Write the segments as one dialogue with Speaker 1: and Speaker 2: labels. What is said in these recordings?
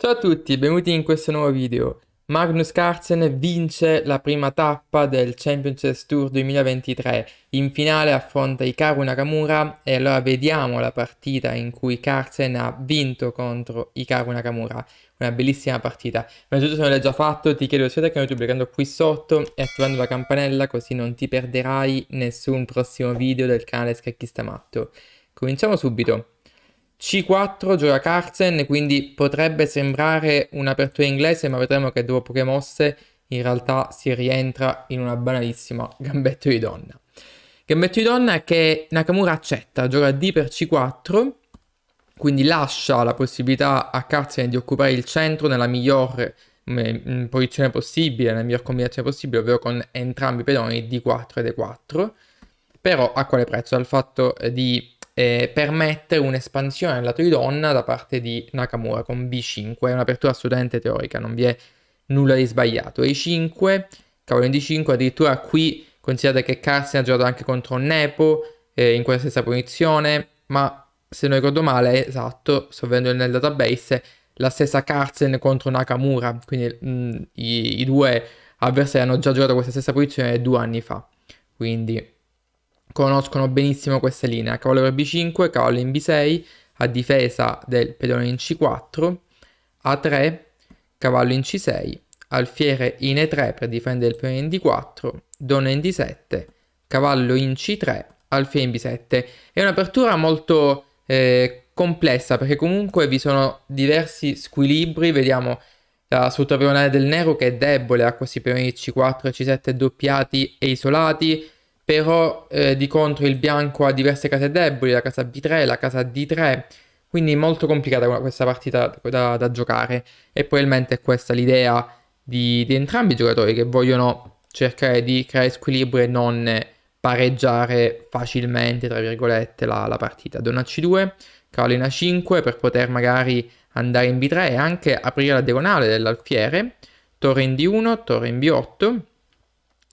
Speaker 1: Ciao a tutti, benvenuti in questo nuovo video. Magnus Carlsen vince la prima tappa del Championships Tour 2023. In finale affronta Hikaru Nakamura e allora vediamo la partita in cui Carlsen ha vinto contro Hikaru Nakamura. Una bellissima partita. Ma se non l'hai già fatto ti chiedo se che non stai cliccando qui sotto e attivando la campanella così non ti perderai nessun prossimo video del canale Scacchista Matto. Cominciamo subito. C4 gioca Carlsen, quindi potrebbe sembrare un'apertura inglese, ma vedremo che dopo poche mosse in realtà si rientra in una banalissima gambetto di donna. Gambetto di donna che Nakamura accetta, gioca D per C4, quindi lascia la possibilità a Carlsen di occupare il centro nella migliore mm, mm, posizione possibile, nella miglior combinazione possibile, ovvero con entrambi i pedoni D4 ed E4, però a quale prezzo? Al fatto eh, di eh, permette un'espansione al lato di donna da parte di Nakamura con B5, è un'apertura assolutamente teorica, non vi è nulla di sbagliato. E5, cavolo di 5, addirittura qui considerate che Carson ha giocato anche contro Nepo eh, in quella stessa punizione, ma se non ricordo male, esatto, sto vedendo nel database, la stessa Carson contro Nakamura, quindi mh, mm, i, i due avversari hanno già giocato questa stessa posizione due anni fa. Quindi conoscono benissimo questa linea, cavallo B5, cavallo in B6, a difesa del pedone in C4, A3, cavallo in C6, alfiere in E3 per difendere il pedone in D4, donna in D7, cavallo in C3, alfiere in B7. È un'apertura molto eh, complessa perché comunque vi sono diversi squilibri, vediamo la sottopeonale del nero che è debole, ha questi pedoni C4 e C7 doppiati e isolati, però eh, di contro il bianco ha diverse case deboli, la casa B3, la casa D3, quindi molto complicata questa partita da, da giocare e probabilmente è questa l'idea di, di, entrambi i giocatori che vogliono cercare di creare squilibrio e non pareggiare facilmente, tra virgolette, la, la partita. Donna C2, Carolina 5 per poter magari andare in B3 e anche aprire la diagonale dell'alfiere, torre in D1, torre in B8,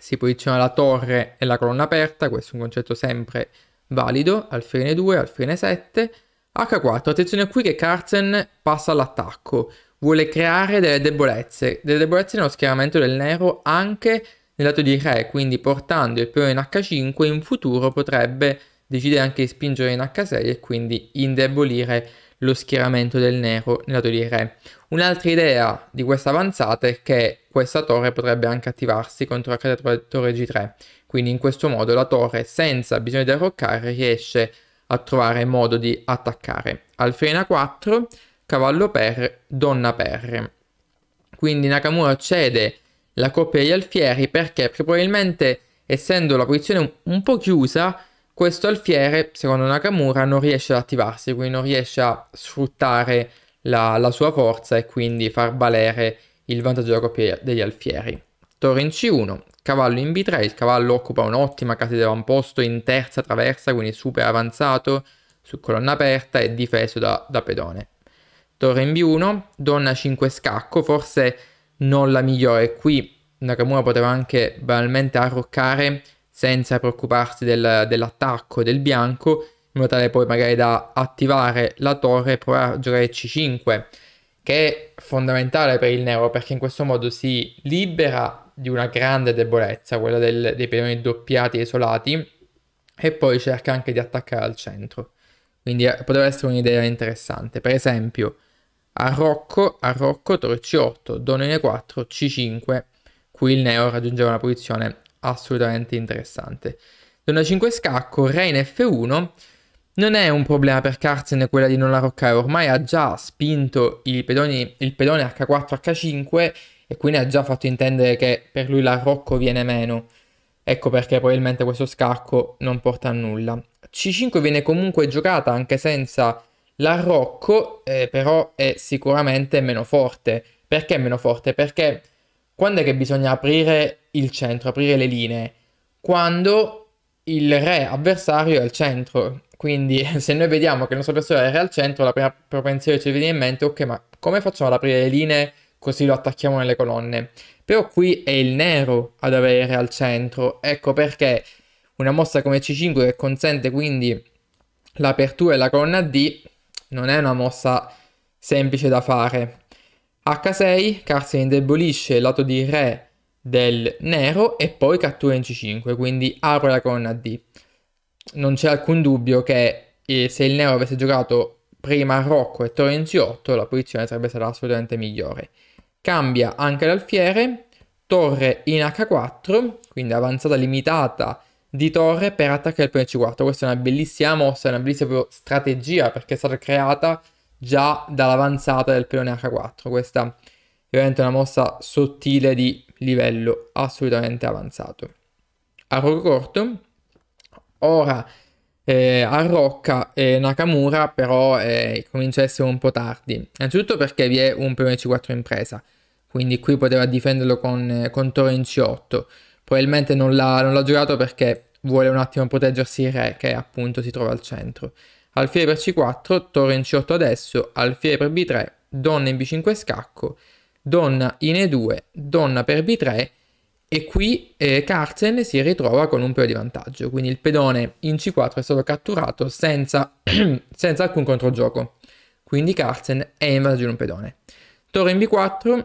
Speaker 1: si posiziona la torre e la colonna aperta, questo è un concetto sempre valido, al fine 2, al fine 7. H4, attenzione qui che Carlsen passa all'attacco, vuole creare delle debolezze, delle debolezze nello schieramento del nero anche nel lato di re, quindi portando il peone in H5 in futuro potrebbe decidere anche di spingere in H6 e quindi indebolire il lo schieramento del nero nel lato di re. Un'altra idea di questa avanzata è che questa torre potrebbe anche attivarsi contro la torre G3, quindi in questo modo la torre senza bisogno di arroccare riesce a trovare modo di attaccare. Alfrena 4, cavallo per, donna per. Quindi Nakamura cede la coppia degli alfieri perché, perché probabilmente essendo la posizione un po' chiusa questo alfiere, secondo Nakamura, non riesce ad attivarsi, quindi non riesce a sfruttare la, la sua forza e quindi far valere il vantaggio della coppia degli alfieri. Torre in C1, cavallo in B3, il cavallo occupa un'ottima casa di avamposto in terza traversa, quindi super avanzato, su colonna aperta e difeso da, da pedone. Torre in B1, donna 5 scacco, forse non la migliore, qui Nakamura poteva anche banalmente arroccare senza preoccuparsi del, dell'attacco del bianco, in modo tale poi magari da attivare la torre e provare a giocare C5, che è fondamentale per il nero perché in questo modo si libera di una grande debolezza, quella del, dei pedoni doppiati e isolati, e poi cerca anche di attaccare al centro. Quindi eh, poteva essere un'idea interessante. Per esempio, a Rocco, a Rocco, torre C8, dono in E4, C5, qui il neo raggiungeva una posizione assolutamente interessante. Donna 5 scacco, re in F1. Non è un problema per Carlsen quella di non arroccare, ormai ha già spinto il pedone, il pedone H4, H5 e quindi ha già fatto intendere che per lui l'arrocco viene meno. Ecco perché probabilmente questo scacco non porta a nulla. C5 viene comunque giocata anche senza l'arrocco, eh, però è sicuramente meno forte. Perché meno forte? Perché quando è che bisogna aprire il centro, aprire le linee? Quando il re avversario è al centro. Quindi se noi vediamo che il nostro avversario è al centro, la prima propensione ci viene in mente, ok, ma come facciamo ad aprire le linee così lo attacchiamo nelle colonne? Però qui è il nero ad avere al centro, ecco perché una mossa come C5 che consente quindi l'apertura della colonna D non è una mossa semplice da fare. H6 Carsian indebolisce il lato di re del nero e poi cattura in C5, quindi apre la colonna D. Non c'è alcun dubbio che eh, se il nero avesse giocato prima Rocco e Toro in C8 la posizione sarebbe stata assolutamente migliore. Cambia anche l'alfiere, torre in H4, quindi avanzata limitata di torre per attaccare il pone C4. Questa è una bellissima mossa, una bellissima strategia perché è stata creata già dall'avanzata del peone H4. Questa è ovviamente una mossa sottile di livello assolutamente avanzato. Arrogo corto, ora eh, Arrocca e eh, Nakamura però eh, comincia a essere un po' tardi. Innanzitutto perché vi è un peone C4 in presa, quindi qui poteva difenderlo con, eh, con Toro in C8. Probabilmente non l'ha, non l'ha giocato perché vuole un attimo proteggersi il re che appunto si trova al centro alfiere per C4, torre in C8 adesso, alfiere per B3, donna in B5 scacco, donna in E2, donna per B3 e qui eh, Carlsen si ritrova con un po' di vantaggio, quindi il pedone in C4 è stato catturato senza, senza alcun controgioco, quindi Carlsen è in vantaggio di un pedone. Torre in B4,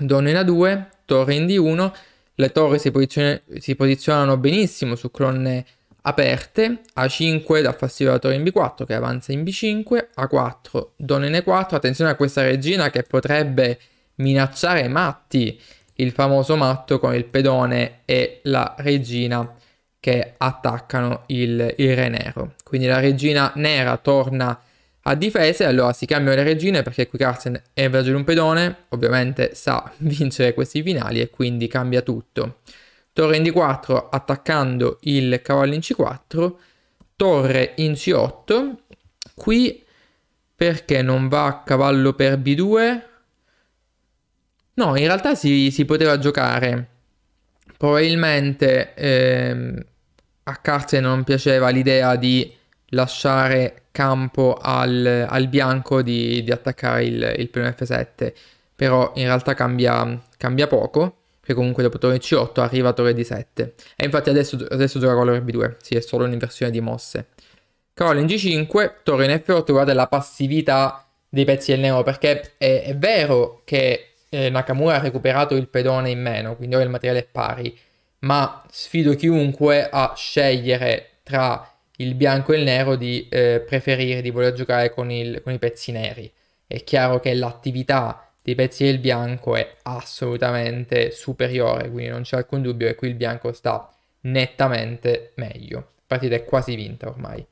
Speaker 1: donna in A2, torre in D1, le torri si, posizion si posizionano benissimo su colonne aperte, A5 dà fastidio alla torre in B4 che avanza in B5, A4 donna in E4, attenzione a questa regina che potrebbe minacciare matti, il famoso matto con il pedone e la regina che attaccano il, il re nero. Quindi la regina nera torna a difesa e allora si cambiano le regine perché qui Carsten è in villaggio un pedone, ovviamente sa vincere questi finali e quindi cambia tutto torre in d4 attaccando il cavallo in c4, torre in c8, qui perché non va cavallo per b2? No, in realtà si, si poteva giocare, probabilmente ehm, a Carse non piaceva l'idea di lasciare campo al, al bianco di, di attaccare il, il primo f7, però in realtà cambia, cambia poco che comunque dopo torre C8 arriva a torre D7. E infatti adesso, adesso giocherò la B2, sì, è solo un'inversione di mosse. Carola in G5, torre in F8, guarda la passività dei pezzi del nero, perché è, è vero che eh, Nakamura ha recuperato il pedone in meno, quindi ora il materiale è pari, ma sfido chiunque a scegliere tra il bianco e il nero di eh, preferire di voler giocare con, il, con i pezzi neri. È chiaro che l'attività dei pezzi del bianco è assolutamente superiore, quindi non c'è alcun dubbio che qui il bianco sta nettamente meglio. La partita è quasi vinta ormai.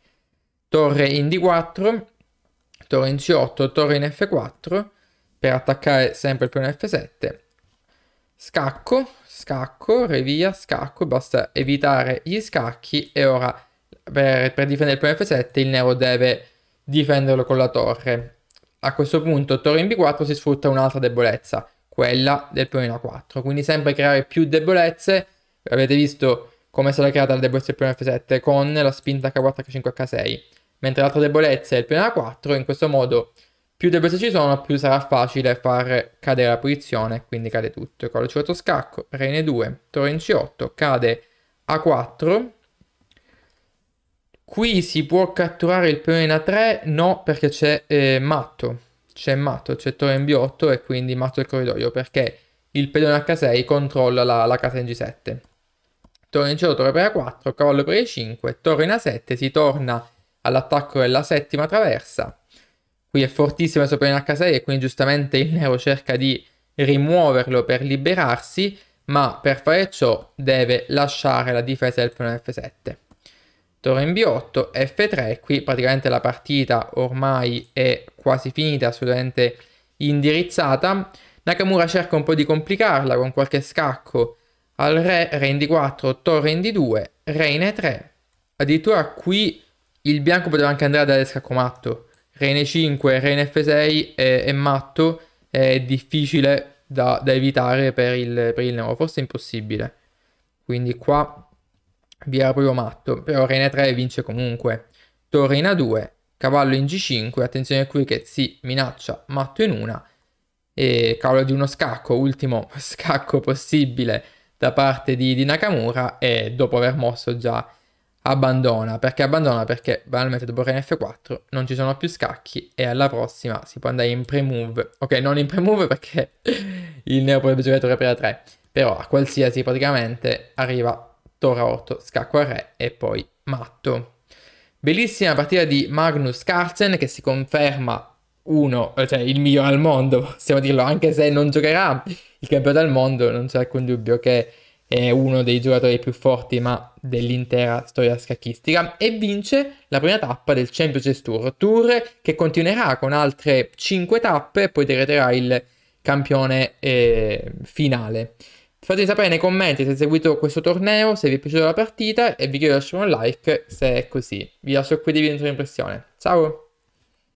Speaker 1: Torre in D4, torre in C8, torre in F4 per attaccare sempre il piano F7. Scacco, scacco, revia, scacco, basta evitare gli scacchi e ora per, per difendere il piano F7 il nero deve difenderlo con la torre a questo punto toro in b4 si sfrutta un'altra debolezza, quella del peone a 4. Quindi sempre creare più debolezze. Avete visto come è stata creata la debolezza del peone f7 con la spinta h4, h5, h6. Mentre l'altra debolezza è il peone a4, in questo modo più debolezze ci sono, più sarà facile far cadere la posizione, quindi cade tutto. Collo c8 scacco, rene 2, toro in c8, cade a4, Qui si può catturare il peone in A3? No, perché c'è eh, matto. C'è matto, c'è torre in B8 e quindi matto il corridoio perché il pedone H6 controlla la, la casa in G7. Torre in c cielo, torre per A4, cavallo per E5, torre in A7, si torna all'attacco della settima traversa. Qui è fortissimo il suo pedone H6 e quindi giustamente il nero cerca di rimuoverlo per liberarsi, ma per fare ciò deve lasciare la difesa del pedone F7. Torre in B8, F3, qui praticamente la partita ormai è quasi finita, assolutamente indirizzata. Nakamura cerca un po' di complicarla con qualche scacco al re, re in D4, torre in D2, re in E3. Addirittura qui il bianco poteva anche andare a scacco matto. Re in E5, re in F6 è, è matto, è difficile da, da evitare per il, per il nero, forse impossibile. Quindi qua vi era proprio matto, però rene 3 vince comunque. Torre in A2, cavallo in G5, attenzione qui che si minaccia matto in una, e cavolo di uno scacco, ultimo scacco possibile da parte di, di Nakamura e dopo aver mosso già abbandona. Perché abbandona? Perché banalmente dopo rene F4 non ci sono più scacchi e alla prossima si può andare in pre-move. Ok, non in pre-move perché il neo potrebbe giocare torre per 3 però a qualsiasi praticamente arriva 8, scacco a re e poi matto. Bellissima partita di Magnus Carlsen che si conferma uno, eh, cioè il migliore al mondo, possiamo dirlo, anche se non giocherà il campionato al mondo, non c'è alcun dubbio che è uno dei giocatori più forti ma dell'intera storia scacchistica e vince la prima tappa del Champions Tour, tour che continuerà con altre 5 tappe e poi diventerà il campione eh, finale. Fatemi sapere nei commenti se seguito questo torneo, se vi è piaciuta la partita e vi chiedo di lasciare un like se è così. Vi lascio qui di dentro l'impressione. Ciao!